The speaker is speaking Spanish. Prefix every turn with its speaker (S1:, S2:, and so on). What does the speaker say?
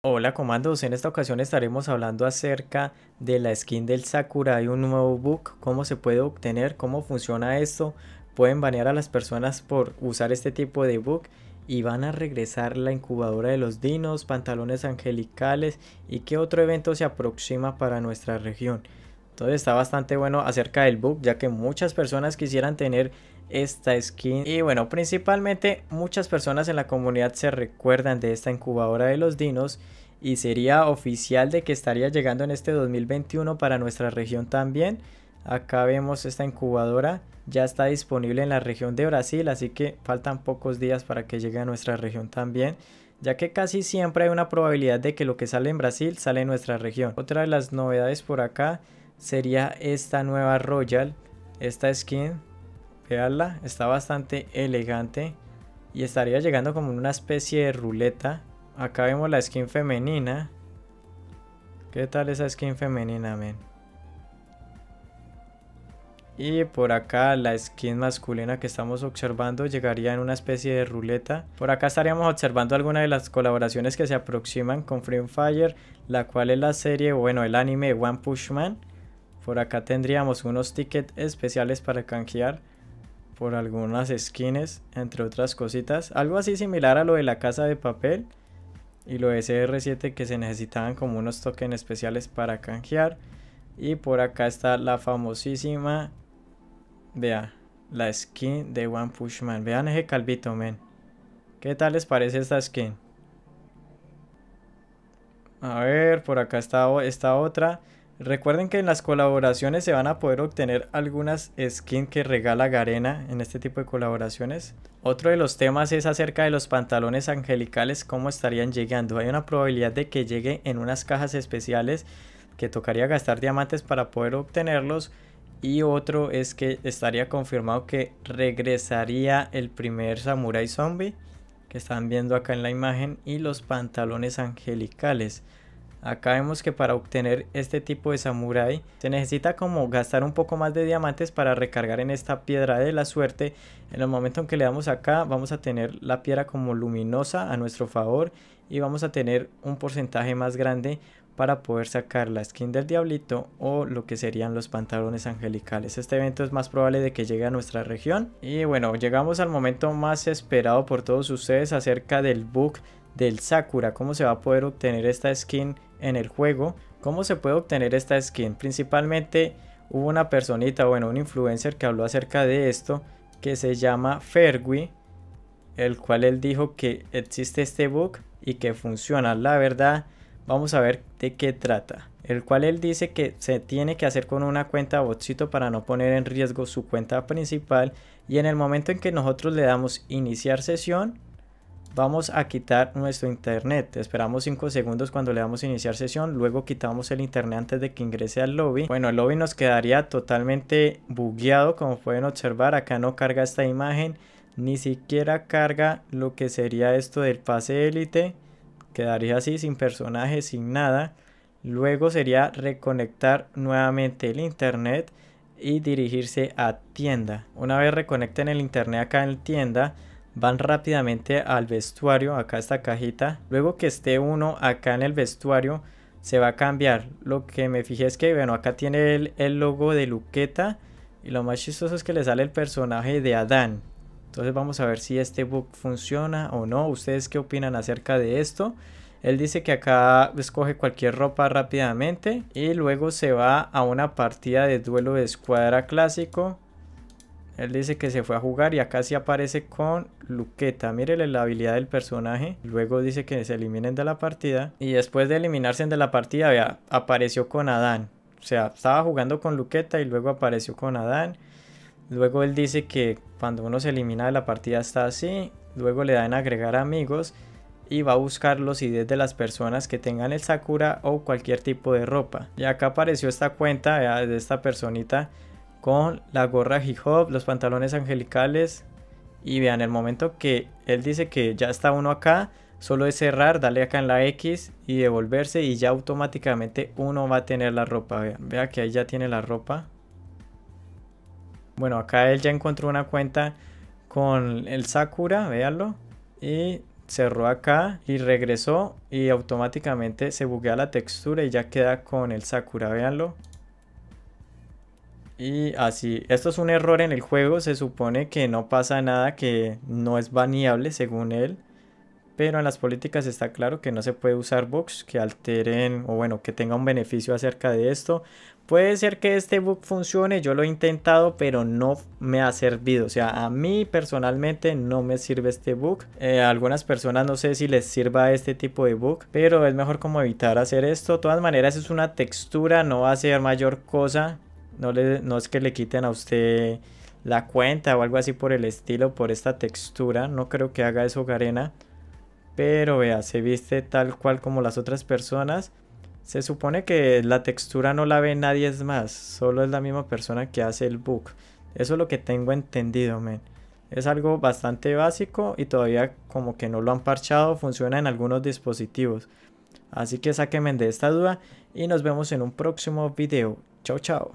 S1: Hola comandos, en esta ocasión estaremos hablando acerca de la skin del sakura, y un nuevo book, cómo se puede obtener, cómo funciona esto, pueden banear a las personas por usar este tipo de book y van a regresar la incubadora de los dinos, pantalones angelicales y qué otro evento se aproxima para nuestra región. Entonces está bastante bueno acerca del bug, ya que muchas personas quisieran tener esta skin. Y bueno, principalmente muchas personas en la comunidad se recuerdan de esta incubadora de los dinos y sería oficial de que estaría llegando en este 2021 para nuestra región también. Acá vemos esta incubadora, ya está disponible en la región de Brasil, así que faltan pocos días para que llegue a nuestra región también, ya que casi siempre hay una probabilidad de que lo que sale en Brasil sale en nuestra región. Otra de las novedades por acá sería esta nueva Royal, esta skin, veanla, está bastante elegante y estaría llegando como una especie de ruleta. Acá vemos la skin femenina. ¿Qué tal esa skin femenina, men? Y por acá la skin masculina que estamos observando llegaría en una especie de ruleta. Por acá estaríamos observando alguna de las colaboraciones que se aproximan con Free Fire, la cual es la serie, bueno, el anime One Punch Man. Por acá tendríamos unos tickets especiales para canjear por algunas skins, entre otras cositas. Algo así similar a lo de la casa de papel y lo de CR7 que se necesitaban como unos tokens especiales para canjear. Y por acá está la famosísima, vea, la skin de One Push Man. Vean ese calvito, men. ¿Qué tal les parece esta skin? A ver, por acá está esta otra. Recuerden que en las colaboraciones se van a poder obtener algunas skins que regala Garena en este tipo de colaboraciones. Otro de los temas es acerca de los pantalones angelicales, cómo estarían llegando. Hay una probabilidad de que llegue en unas cajas especiales que tocaría gastar diamantes para poder obtenerlos. Y otro es que estaría confirmado que regresaría el primer samurai zombie que están viendo acá en la imagen y los pantalones angelicales. Acá vemos que para obtener este tipo de samurai se necesita como gastar un poco más de diamantes para recargar en esta piedra de la suerte. En el momento en que le damos acá vamos a tener la piedra como luminosa a nuestro favor y vamos a tener un porcentaje más grande para poder sacar la skin del diablito o lo que serían los pantalones angelicales. Este evento es más probable de que llegue a nuestra región. Y bueno, llegamos al momento más esperado por todos ustedes acerca del bug del Sakura. Cómo se va a poder obtener esta skin en el juego. ¿Cómo se puede obtener esta skin? Principalmente hubo una personita, bueno, un influencer que habló acerca de esto, que se llama Fergui, el cual él dijo que existe este bug y que funciona. La verdad, vamos a ver de qué trata. El cual él dice que se tiene que hacer con una cuenta botcito para no poner en riesgo su cuenta principal. Y en el momento en que nosotros le damos iniciar sesión, vamos a quitar nuestro internet. Esperamos 5 segundos cuando le damos iniciar sesión, luego quitamos el internet antes de que ingrese al lobby. Bueno, el lobby nos quedaría totalmente bugueado como pueden observar, acá no carga esta imagen, ni siquiera carga lo que sería esto del pase élite. Quedaría así sin personaje, sin nada. Luego sería reconectar nuevamente el internet y dirigirse a tienda. Una vez reconecten el internet acá en tienda, van rápidamente al vestuario, acá esta cajita. Luego que esté uno acá en el vestuario, se va a cambiar. Lo que me fijé es que, bueno, acá tiene el, logo de Luqueta. Y lo más chistoso es que le sale el personaje de Adán. Entonces vamos a ver si este book funciona o no. ¿Ustedes qué opinan acerca de esto? Él dice que acá escoge cualquier ropa rápidamente y luego se va a una partida de duelo de escuadra clásico él dice que se fue a jugar y acá sí aparece con Luqueta. Mírele la habilidad del personaje. Luego dice que se eliminen de la partida. Y después de eliminarse de la partida, apareció con Adán. O sea, estaba jugando con Luqueta y luego apareció con Adán. Luego él dice que cuando uno se elimina de la partida está así. Luego le dan agregar amigos y va a buscar los ideas de las personas que tengan el Sakura o cualquier tipo de ropa. Y acá apareció esta cuenta de esta personita con la gorra hip hop, los pantalones angelicales. Y vean, el momento que él dice que ya está uno acá, solo es cerrar, darle acá en la X y devolverse y ya automáticamente uno va a tener la ropa. Vean, vea que ahí ya tiene la ropa. Bueno, acá él ya encontró una cuenta con el Sakura, véanlo. Y cerró acá y regresó y automáticamente se buguea la textura y ya queda con el Sakura, véanlo. Y así, esto es un error en el juego, se supone que no pasa nada que no es baneable según él, pero en las políticas está claro que no se puede usar bugs que alteren o bueno, que tenga un beneficio acerca de esto. Puede ser que este bug funcione, yo lo he intentado, pero no me ha servido. O sea, a mí personalmente no me sirve este bug. Eh, a algunas personas no sé si les sirva este tipo de bug, pero es mejor como evitar hacer esto. De todas maneras es una textura, no va a ser mayor cosa. No, es que le quiten a usted la cuenta o algo así por el estilo, por esta textura. No creo que haga eso Garena. Pero vea, se viste tal cual como las otras personas. Se supone que la textura no la ve nadie más. Solo es la misma persona que hace el book. Eso es lo que tengo entendido, men. Es algo bastante básico y todavía como que no lo han parchado. Funciona en algunos dispositivos. Así que sáquenme de esta duda y nos vemos en un próximo video. Chao, chao.